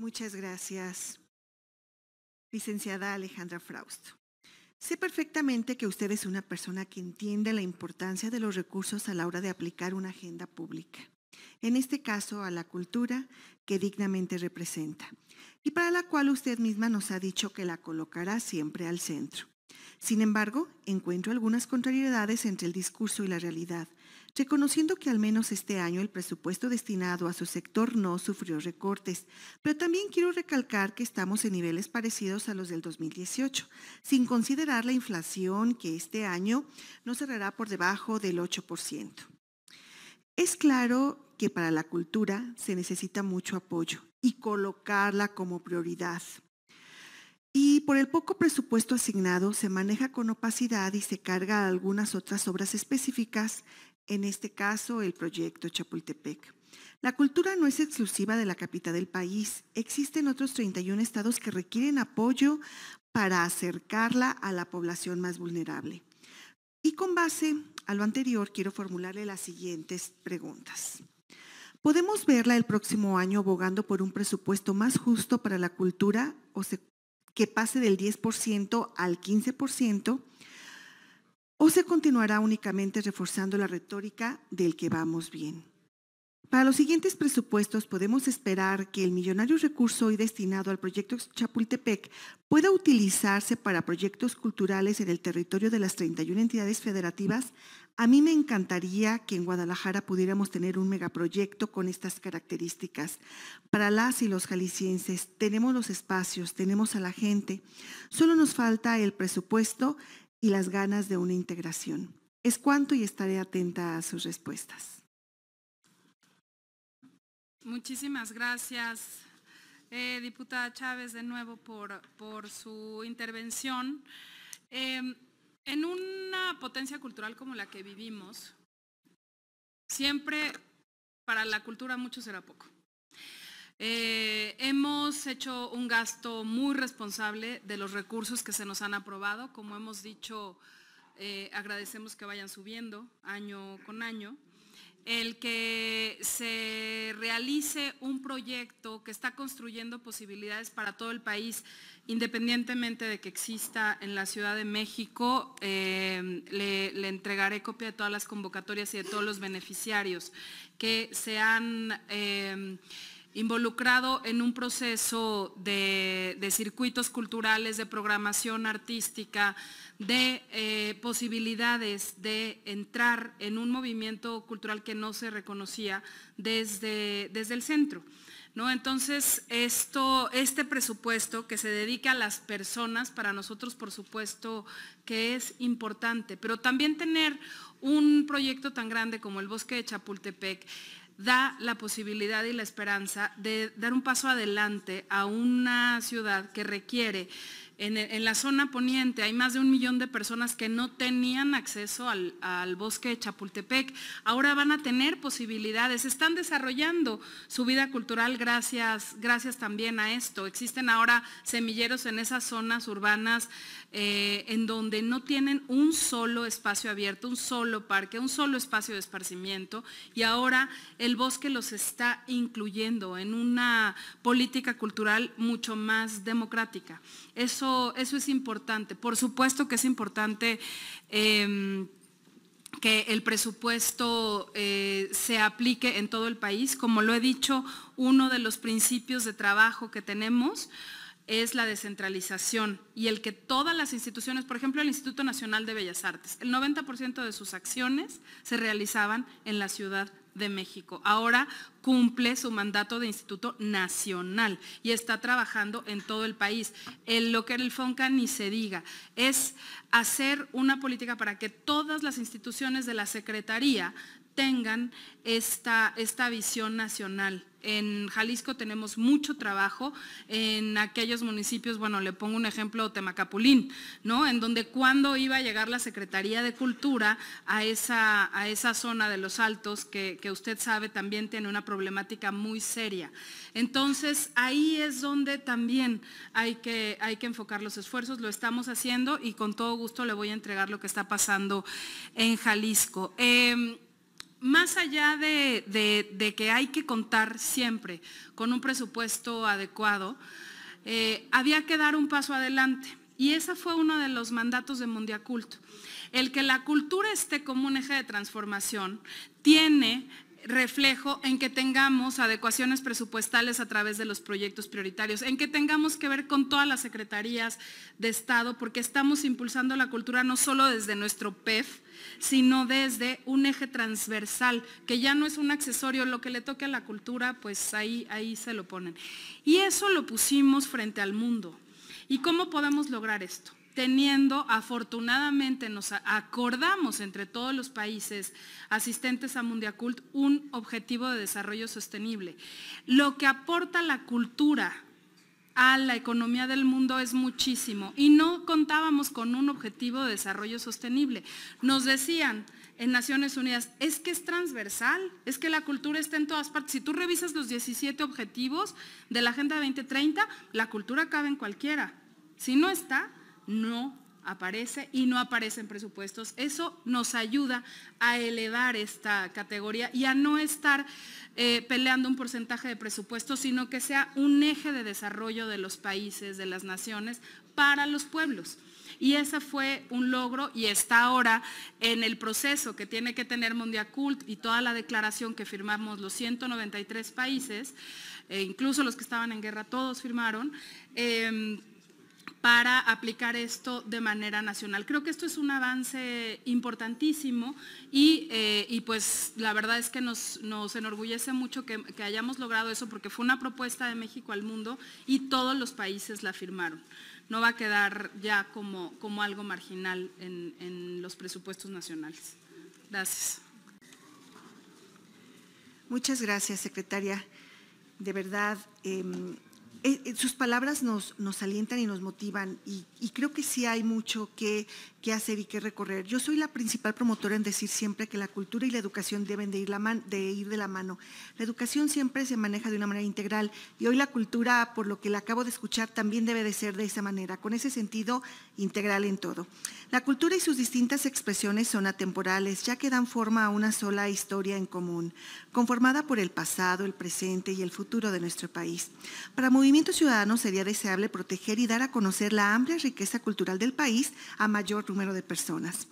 Muchas gracias, licenciada Alejandra Frausto. Sé perfectamente que usted es una persona que entiende la importancia de los recursos a la hora de aplicar una agenda pública, en este caso a la cultura que dignamente representa, y para la cual usted misma nos ha dicho que la colocará siempre al centro. Sin embargo, encuentro algunas contrariedades entre el discurso y la realidad, reconociendo que al menos este año el presupuesto destinado a su sector no sufrió recortes, pero también quiero recalcar que estamos en niveles parecidos a los del 2018, sin considerar la inflación que este año no cerrará por debajo del 8%. Es claro que para la cultura se necesita mucho apoyo y colocarla como prioridad. Y por el poco presupuesto asignado se maneja con opacidad y se carga algunas otras obras específicas en este caso el proyecto Chapultepec. La cultura no es exclusiva de la capital del país. Existen otros 31 estados que requieren apoyo para acercarla a la población más vulnerable. Y con base a lo anterior, quiero formularle las siguientes preguntas. ¿Podemos verla el próximo año abogando por un presupuesto más justo para la cultura o que pase del 10% al 15%? o se continuará únicamente reforzando la retórica del que vamos bien. Para los siguientes presupuestos podemos esperar que el millonario recurso hoy destinado al proyecto Chapultepec pueda utilizarse para proyectos culturales en el territorio de las 31 entidades federativas. A mí me encantaría que en Guadalajara pudiéramos tener un megaproyecto con estas características. Para las y los jaliscienses tenemos los espacios, tenemos a la gente. Solo nos falta el presupuesto y las ganas de una integración. Es cuanto y estaré atenta a sus respuestas. Muchísimas gracias, eh, diputada Chávez, de nuevo por, por su intervención. Em, en una potencia cultural como la que vivimos, siempre para la cultura mucho será poco. Eh, hemos hecho un gasto muy responsable de los recursos que se nos han aprobado. Como hemos dicho, eh, agradecemos que vayan subiendo año con año. El que se realice un proyecto que está construyendo posibilidades para todo el país, independientemente de que exista en la Ciudad de México, eh, le, le, entregaré copia de todas las convocatorias y de todos los beneficiarios que se han involucrado en un proceso de, circuitos culturales, de programación artística, de eh, posibilidades de entrar en un movimiento cultural que no se reconocía desde, desde el centro. ¿No? Entonces, esto, este presupuesto que se dedica a las personas, para nosotros por supuesto que es importante, pero también tener un proyecto tan grande como el Bosque de Chapultepec da la posibilidad y la esperanza de dar un paso adelante a una ciudad que requiere en, la zona poniente hay más de un millón de personas que no tenían acceso al, bosque de Chapultepec. Ahora van a tener posibilidades, están desarrollando su vida cultural gracias, gracias también a esto. Existen ahora semilleros en esas zonas urbanas eh, en donde no tienen un solo espacio abierto, un solo parque, un solo espacio de esparcimiento y ahora el bosque los está incluyendo en una política cultural mucho más democrática. Eso eso, es importante. Por supuesto que es importante em, que el presupuesto eh, se aplique en todo el país. Como lo he dicho, uno de los principios de trabajo que tenemos es la descentralización y el que todas las instituciones, por ejemplo el Instituto Nacional de Bellas Artes, el 90% de sus acciones se realizaban en la Ciudad de México. Ahora cumple su mandato de Instituto Nacional y está trabajando en todo el país. lo que el FONCA ni se diga, es hacer una política para que todas las instituciones de la Secretaría tengan esta, esta visión nacional. En Jalisco tenemos mucho trabajo en aquellos municipios, bueno, le pongo un ejemplo, Temacapulín, ¿no? En donde cuando iba a llegar la Secretaría de Cultura a esa, a esa zona de los Altos, que, que usted sabe también tiene una problemática muy seria. Entonces, ahí es donde también hay que, hay que enfocar los esfuerzos, lo estamos haciendo y con todo gusto le voy a entregar lo que está pasando en Jalisco. Em, más allá de, que hay que contar siempre con un presupuesto adecuado, eh, había que dar un paso adelante. Y ese fue uno de los mandatos de Mundiaculto. El que la cultura esté como un eje de transformación tiene reflejo en que tengamos adecuaciones presupuestales a través de los proyectos prioritarios, en que tengamos que ver con todas las secretarías de Estado, porque estamos impulsando la cultura no solo desde nuestro PEF, sino desde un eje transversal, que ya no es un accesorio, lo que le toque a la cultura, pues ahí, ahí se lo ponen. Y eso lo pusimos frente al mundo. ¿Y cómo podemos lograr esto? teniendo, afortunadamente nos acordamos entre todos los países asistentes a Mundiacult un objetivo de desarrollo sostenible. Lo que aporta la cultura a la economía del mundo es muchísimo y no contábamos con un objetivo de desarrollo sostenible. Nos decían en Naciones Unidas, es que es transversal, es que la cultura está en todas partes. Si tú revisas los 17 objetivos de la Agenda 2030, la cultura cabe en cualquiera. Si no está, no aparece y no aparecen presupuestos. Eso nos ayuda a elevar esta categoría y a no estar eh, peleando un porcentaje de presupuesto, sino que sea un eje de desarrollo de los países, de las naciones, para los pueblos. Y ese fue un logro y está ahora en el proceso que tiene que tener Cult y toda la declaración que firmamos los 193 países, e incluso los que estaban en guerra, todos firmaron. Em, para aplicar esto de manera nacional. Creo que esto es un avance importantísimo y, eh, pues la verdad es que nos, enorgullece mucho que, hayamos logrado eso porque fue una propuesta de México al mundo y todos los países la firmaron. No va a quedar ya como, como algo marginal en, los presupuestos nacionales. Gracias. Muchas gracias, secretaria. De verdad. Em, eh, eh, sus palabras nos, alientan y nos motivan y, creo que sí hay mucho que, hacer y que recorrer. Yo soy la principal promotora en decir siempre que la cultura y la educación deben de ir, la de ir de la mano. La educación siempre se maneja de una manera integral y hoy la cultura, por lo que la acabo de escuchar, también debe de ser de esa manera, con ese sentido integral en todo. La cultura y sus distintas expresiones son atemporales, ya que dan forma a una sola historia en común, conformada por el pasado, el presente y el futuro de nuestro país. Para Movimiento Ciudadano sería deseable proteger y dar a conocer la amplia riqueza cultural del país a mayor número de personas.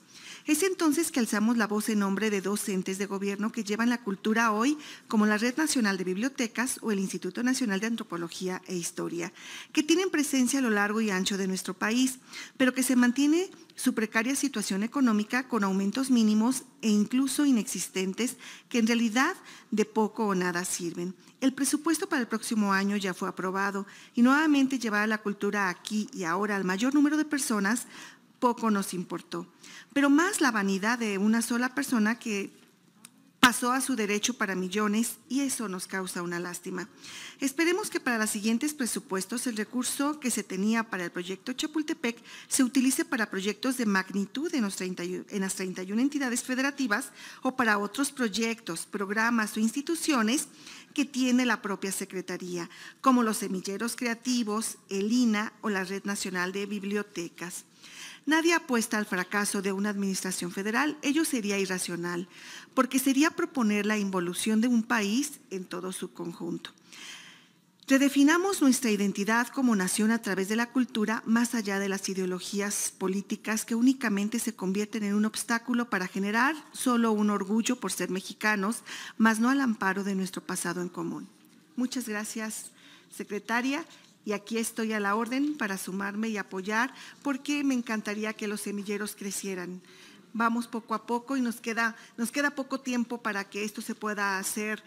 Es entonces que alzamos la voz en nombre de dos entes de gobierno que llevan la cultura hoy, como la Red Nacional de Bibliotecas o el Instituto Nacional de Antropología e Historia, que tienen presencia a lo largo y ancho de nuestro país, pero que se mantiene su precaria situación económica con aumentos mínimos e incluso inexistentes que en realidad de poco o nada sirven. El presupuesto para el próximo año ya fue aprobado y nuevamente llevar a la cultura aquí y ahora al mayor número de personas poco nos importó, pero más la vanidad de una sola persona que pasó a su derecho para millones y eso nos causa una lástima. Esperemos que para los siguientes presupuestos el recurso que se tenía para el proyecto Chapultepec se utilice para proyectos de magnitud en, las 31 entidades federativas o para otros proyectos, programas o instituciones que tiene la propia Secretaría, como los semilleros creativos, el INA o la Red Nacional de Bibliotecas. Nadie apuesta al fracaso de una administración federal, ello sería irracional, porque sería proponer la involución de un país en todo su conjunto. Redefinamos nuestra identidad como nación a través de la cultura, más allá de las ideologías políticas que únicamente se convierten en un obstáculo para generar solo un orgullo por ser mexicanos, más no al amparo de nuestro pasado en común. Muchas gracias, secretaria, y aquí estoy a la orden para sumarme y apoyar, porque me encantaría que los semilleros crecieran vamos poco a poco y nos queda, nos queda poco tiempo para que esto se pueda hacer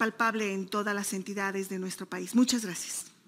palpable en todas las entidades de nuestro país. Muchas gracias.